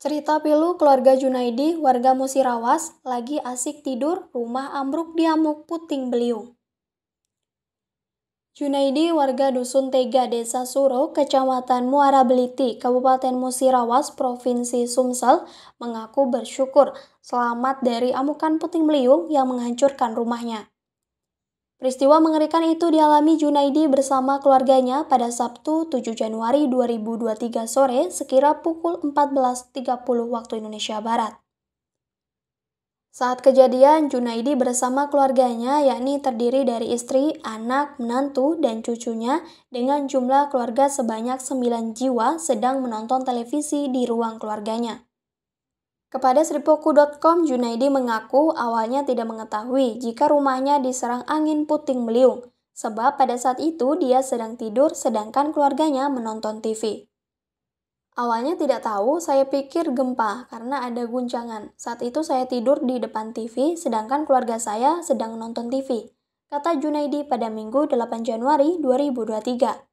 Cerita pilu keluarga Junaidi, warga Musirawas, lagi asik tidur, rumah ambruk diamuk puting beliung. Junaidi, warga Dusun Tega, Desa Suro, Kecamatan Muara Beliti, Kabupaten Musirawas, Provinsi Sumsel, mengaku bersyukur selamat dari amukan puting beliung yang menghancurkan rumahnya. Peristiwa mengerikan itu dialami Junaidi bersama keluarganya pada Sabtu 7 Januari 2023 sore sekira pukul 14.30 waktu Indonesia Barat. Saat kejadian, Junaidi bersama keluarganya yakni terdiri dari istri, anak, menantu, dan cucunya dengan jumlah keluarga sebanyak 9 jiwa sedang menonton televisi di ruang keluarganya. Kepada Sripoku.com, Junaidi mengaku awalnya tidak mengetahui jika rumahnya diserang angin puting beliung, sebab pada saat itu dia sedang tidur sedangkan keluarganya menonton TV. Awalnya tidak tahu, saya pikir gempa karena ada guncangan. Saat itu saya tidur di depan TV, sedangkan keluarga saya sedang nonton TV, kata Junaidi pada Minggu 8 Januari 2023.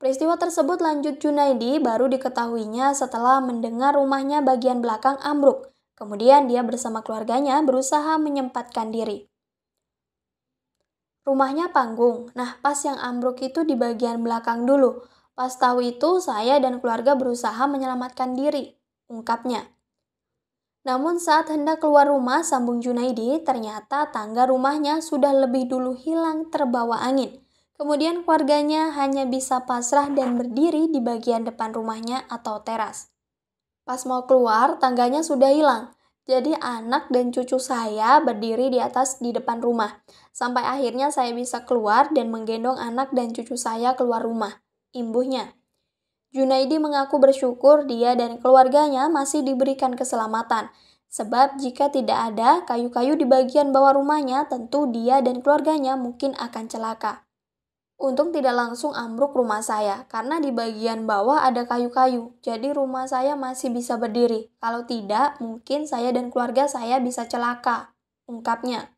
Peristiwa tersebut lanjut Junaidi baru diketahuinya setelah mendengar rumahnya bagian belakang ambruk. Kemudian dia bersama keluarganya berusaha menyempatkan diri. Rumahnya panggung. Nah, pas yang ambruk itu di bagian belakang dulu. Pas tahu itu, saya dan keluarga berusaha menyelamatkan diri, ungkapnya. Namun saat hendak keluar rumah, sambung Junaidi, ternyata tangga rumahnya sudah lebih dulu hilang terbawa angin. Kemudian keluarganya hanya bisa pasrah dan berdiri di bagian depan rumahnya atau teras. Pas mau keluar, tangganya sudah hilang. Jadi anak dan cucu saya berdiri di atas di depan rumah. Sampai akhirnya saya bisa keluar dan menggendong anak dan cucu saya keluar rumah. Imbuhnya. Junaidi mengaku bersyukur dia dan keluarganya masih diberikan keselamatan. Sebab jika tidak ada kayu-kayu di bagian bawah rumahnya, tentu dia dan keluarganya mungkin akan celaka. Untung tidak langsung ambruk rumah saya, karena di bagian bawah ada kayu-kayu, jadi rumah saya masih bisa berdiri. Kalau tidak, mungkin saya dan keluarga saya bisa celaka, ungkapnya.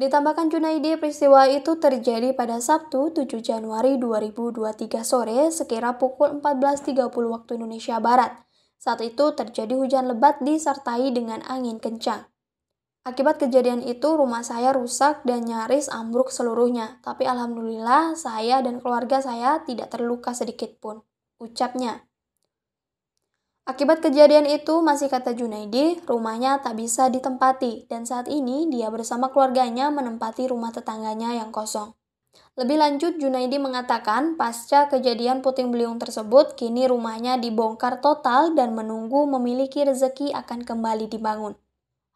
Ditambahkan Junaidi, peristiwa itu terjadi pada Sabtu 7 Januari 2023 sore sekira pukul 14.30 waktu Indonesia Barat. Saat itu terjadi hujan lebat disertai dengan angin kencang. Akibat kejadian itu, rumah saya rusak dan nyaris ambruk seluruhnya. Tapi alhamdulillah, saya dan keluarga saya tidak terluka sedikit pun. Ucapnya. Akibat kejadian itu, masih kata Junaidi, rumahnya tak bisa ditempati dan saat ini dia bersama keluarganya menempati rumah tetangganya yang kosong. Lebih lanjut, Junaidi mengatakan pasca kejadian puting beliung tersebut, kini rumahnya dibongkar total dan menunggu memiliki rezeki akan kembali dibangun.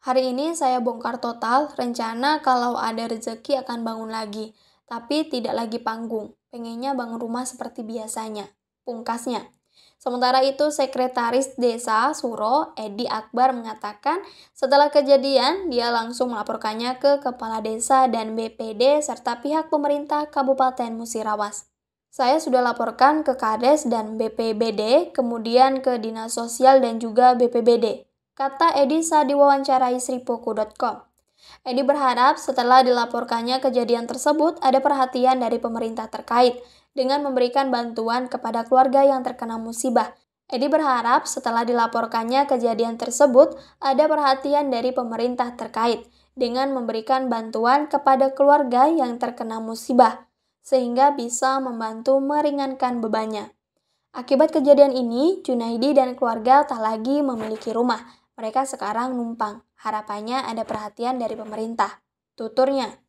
Hari ini saya bongkar total rencana kalau ada rezeki akan bangun lagi, tapi tidak lagi panggung. Pengennya bangun rumah seperti biasanya. Pungkasnya. Sementara itu, Sekretaris Desa Suro, Edi Akbar mengatakan setelah kejadian, dia langsung melaporkannya ke Kepala Desa dan BPD serta pihak pemerintah Kabupaten Musirawas. Saya sudah laporkan ke Kades dan BPBD, kemudian ke Dinas Sosial dan juga BPBD kata Edi saat diwawancarai sripoku.com. Edi berharap setelah dilaporkannya kejadian tersebut ada perhatian dari pemerintah terkait dengan memberikan bantuan kepada keluarga yang terkena musibah. Edi berharap setelah dilaporkannya kejadian tersebut ada perhatian dari pemerintah terkait dengan memberikan bantuan kepada keluarga yang terkena musibah sehingga bisa membantu meringankan bebannya. Akibat kejadian ini, Junaidi dan keluarga tak lagi memiliki rumah mereka sekarang numpang, harapannya ada perhatian dari pemerintah. Tuturnya,